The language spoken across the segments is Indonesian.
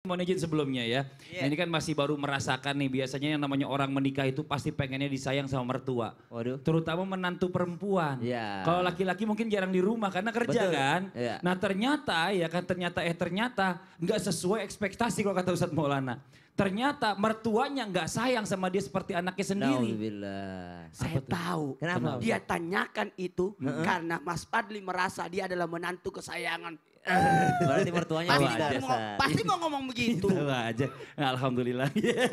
izin sebelumnya ya. Yeah. ini kan masih baru merasakan nih biasanya yang namanya orang menikah itu pasti pengennya disayang sama mertua. Waduh. Terutama menantu perempuan. Yeah. Kalau laki-laki mungkin jarang di rumah karena kerja Betul. kan. Yeah. Nah ternyata ya kan ternyata eh ternyata nggak sesuai ekspektasi kalau kata Ustadz Maulana. Ternyata mertuanya nggak sayang sama dia seperti anaknya sendiri. Alhamdulillah. Saya tahu. Kenapa? Dia tanyakan itu hmm. karena Mas Padli merasa dia adalah menantu kesayangan. Berarti mertuanya pasti wajar. Mau, pasti mau ngomong begitu. aja. Alhamdulillah.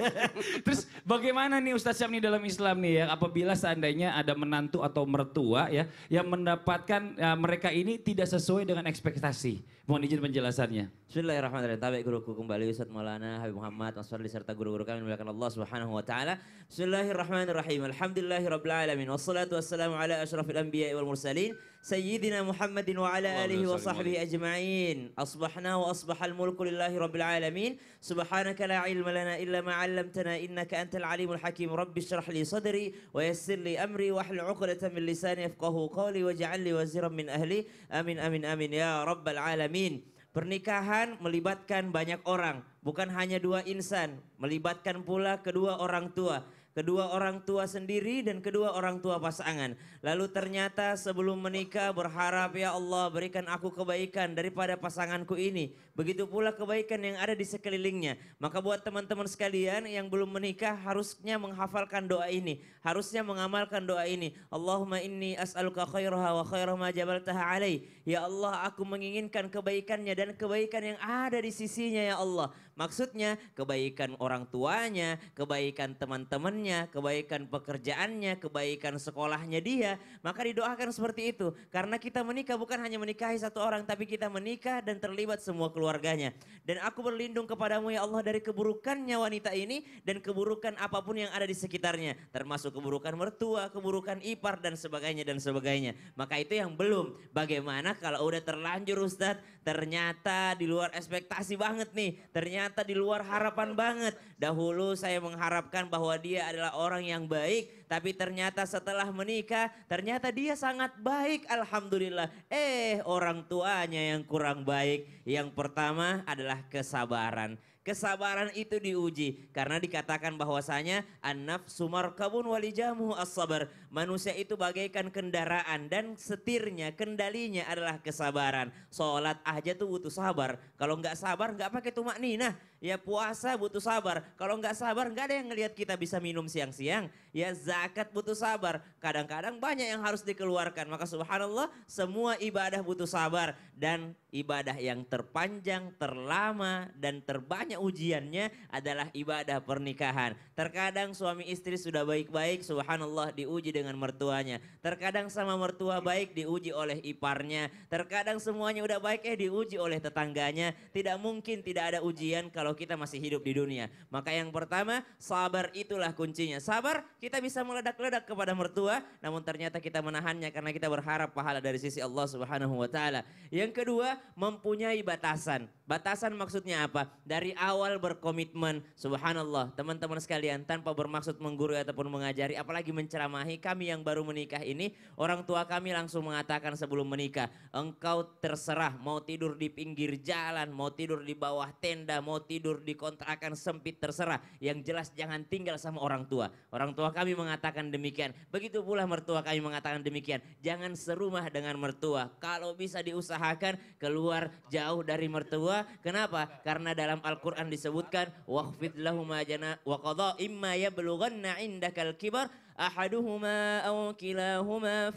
Terus bagaimana nih Ustaz Syam nih dalam Islam nih ya apabila seandainya ada menantu atau mertua ya yang mendapatkan ya, mereka ini tidak sesuai dengan ekspektasi. Mohon izin penjelasannya. Bismillahirrahmanirrahim. Tabik guruku kembali Ustaz Maulana Habib Muhammad Mas Fadli serta guru-guru kami muliakan Allah Subhanahu wa taala. Bismillahirrahmanirrahim. Alhamdulillahirabbil alamin wassalatu wassalamu ala asyrafil anbiya'i wal mursalin sayyidina Muhammadin wa ala alihi wa sahbihi ajma'in. Asbahna wa asbahal mulku lillahi rabbil alamin. Subhanaka la ilma lana illa ma 'allamtana innaka antal alimul hakim. Rabbi shrah li sadri wa yassir li amri wa hlul 'uqdatam min lisani yafqahu qawli waj'al li waziran min ahli. Amin amin amin ya rabbal alamin. Pernikahan melibatkan banyak orang, bukan hanya dua insan, melibatkan pula kedua orang tua kedua orang tua sendiri dan kedua orang tua pasangan. Lalu ternyata sebelum menikah berharap ya Allah berikan aku kebaikan daripada pasanganku ini. Begitu pula kebaikan yang ada di sekelilingnya. Maka buat teman-teman sekalian yang belum menikah harusnya menghafalkan doa ini. Harusnya mengamalkan doa ini. Allahumma inni as'aluka khairaha wa khairah ma jabaltaha Ya Allah aku menginginkan kebaikannya dan kebaikan yang ada di sisinya ya Allah. Maksudnya kebaikan orang tuanya, kebaikan teman-temannya, kebaikan pekerjaannya, kebaikan sekolahnya dia. Maka didoakan seperti itu. Karena kita menikah bukan hanya menikahi satu orang, tapi kita menikah dan terlibat semua keluarganya. Dan aku berlindung kepadamu ya Allah dari keburukannya wanita ini dan keburukan apapun yang ada di sekitarnya. Termasuk keburukan mertua, keburukan ipar dan sebagainya dan sebagainya. Maka itu yang belum. Bagaimana kalau udah terlanjur Ustadz, ternyata di luar ekspektasi banget nih. Ternyata di luar harapan banget. Dahulu saya mengharapkan bahwa dia ada adalah orang yang baik. Tapi ternyata setelah menikah, ternyata dia sangat baik. Alhamdulillah. Eh, orang tuanya yang kurang baik. Yang pertama adalah kesabaran. Kesabaran itu diuji karena dikatakan bahwasanya anaf sumar kabun walijamu as-sabar. Manusia itu bagaikan kendaraan dan setirnya, kendalinya adalah kesabaran. Sholat aja tuh butuh sabar. Kalau nggak sabar nggak pakai tumak nah Ya puasa butuh sabar. Kalau nggak sabar nggak ada yang ngelihat kita bisa minum siang-siang. Ya zakat butuh sabar. Kadang-kadang banyak yang harus dikeluarkan. Maka subhanallah semua ibadah butuh sabar. Dan ibadah yang terpanjang, terlama, dan terbanyak ujiannya adalah ibadah pernikahan. Terkadang suami istri sudah baik-baik, subhanallah diuji dengan mertuanya. Terkadang sama mertua baik diuji oleh iparnya. Terkadang semuanya udah baik eh diuji oleh tetangganya. Tidak mungkin tidak ada ujian kalau kalau kita masih hidup di dunia. Maka yang pertama sabar itulah kuncinya. Sabar kita bisa meledak-ledak kepada mertua namun ternyata kita menahannya karena kita berharap pahala dari sisi Allah Subhanahu wa taala. Yang kedua mempunyai batasan. Batasan maksudnya apa? Dari awal berkomitmen. Subhanallah, teman-teman sekalian, tanpa bermaksud menggurui ataupun mengajari, apalagi menceramahi kami yang baru menikah ini, orang tua kami langsung mengatakan sebelum menikah, engkau terserah mau tidur di pinggir jalan, mau tidur di bawah tenda, mau tidur tidur di kontrakan sempit terserah. Yang jelas jangan tinggal sama orang tua. Orang tua kami mengatakan demikian. Begitu pula mertua kami mengatakan demikian. Jangan serumah dengan mertua. Kalau bisa diusahakan keluar jauh dari mertua. Kenapa? Karena dalam Al-Quran disebutkan lahumma jana wa imma yablughanna indakal kibar ahaduhuma aw kilahuma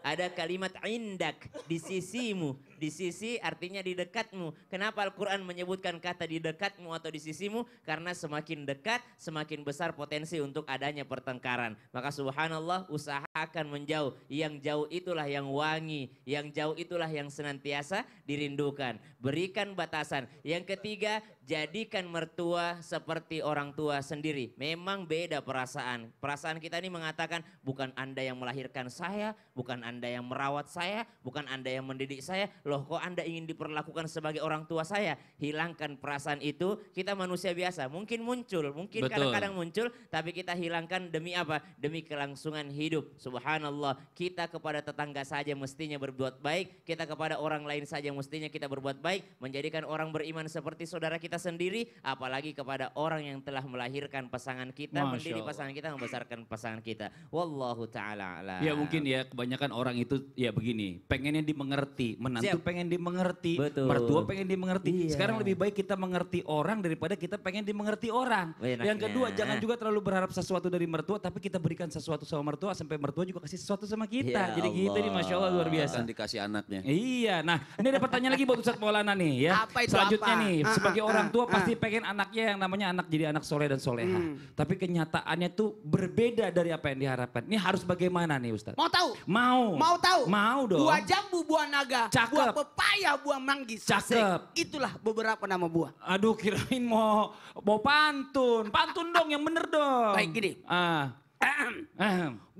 ada kalimat indak di sisimu di sisi artinya di dekatmu. Kenapa Al-Quran menyebutkan kata di dekatmu atau di sisimu? Karena semakin dekat, semakin besar potensi untuk adanya pertengkaran. Maka subhanallah usahakan menjauh. Yang jauh itulah yang wangi. Yang jauh itulah yang senantiasa dirindukan. Berikan batasan. Yang ketiga, jadikan mertua seperti orang tua sendiri. Memang beda perasaan. Perasaan kita ini mengatakan bukan Anda yang melahirkan saya, bukan Anda yang merawat saya, bukan Anda yang mendidik saya loh kok Anda ingin diperlakukan sebagai orang tua saya? Hilangkan perasaan itu, kita manusia biasa. Mungkin muncul, mungkin kadang-kadang muncul, tapi kita hilangkan demi apa? Demi kelangsungan hidup. Subhanallah, kita kepada tetangga saja mestinya berbuat baik, kita kepada orang lain saja mestinya kita berbuat baik, menjadikan orang beriman seperti saudara kita sendiri, apalagi kepada orang yang telah melahirkan pasangan kita, Masya mendidik pasangan kita, membesarkan pasangan kita. Wallahu taala Ya mungkin ya kebanyakan orang itu ya begini, pengennya dimengerti, menantu pengen dimengerti, Betul. mertua pengen dimengerti. Iya. Sekarang lebih baik kita mengerti orang daripada kita pengen dimengerti orang. Benaknya. Yang kedua, jangan juga terlalu berharap sesuatu dari mertua, tapi kita berikan sesuatu sama mertua sampai mertua juga kasih sesuatu sama kita. Ya Jadi Allah. gitu nih, masya Allah luar biasa. Dan dikasih anaknya. Iya. Nah, ini ada pertanyaan lagi buat Ustaz Maulana nih ya. Apa itu Selanjutnya apa? nih, ah, sebagai ah, orang tua ah, pasti pengen anaknya yang namanya anak jadi anak soleh dan soleha. Hmm. Tapi kenyataannya tuh berbeda dari apa yang diharapkan. Ini harus bagaimana nih Ustaz? Mau tahu? Mau. Mau tahu? Mau dong. Dua jam bubuan naga. Cakep. Buat Cakep. pepaya, buah manggis. Cakep. Itulah beberapa nama buah. Aduh kirain mau mau pantun. Pantun dong yang bener dong. Baik gini. Ah.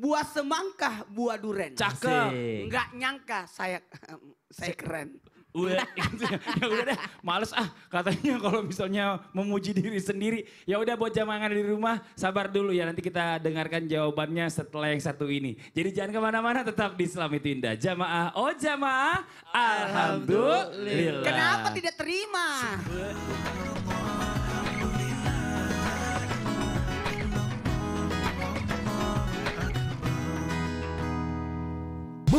Buah semangka, buah duren. Cakep. Enggak nyangka saya saya keren udah gitu ya. udah deh males ah katanya kalau misalnya memuji diri sendiri ya udah buat jamangan di rumah sabar dulu ya nanti kita dengarkan jawabannya setelah yang satu ini jadi jangan kemana-mana tetap di Islam itu indah jamaah oh jamaah alhamdulillah kenapa tidak terima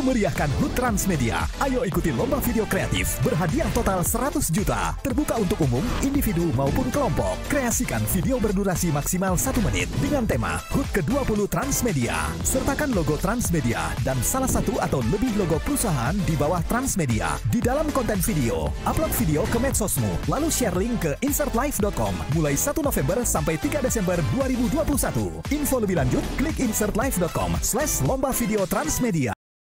memeriahkan HUT Transmedia. Ayo ikuti lomba video kreatif berhadiah total 100 juta. Terbuka untuk umum, individu maupun kelompok. Kreasikan video berdurasi maksimal 1 menit dengan tema HUT ke-20 Transmedia. Sertakan logo Transmedia dan salah satu atau lebih logo perusahaan di bawah Transmedia. Di dalam konten video, upload video ke medsosmu, lalu share link ke insertlive.com mulai 1 November sampai 3 Desember 2021. Info lebih lanjut, klik insertlive.com slash lomba video transmedia.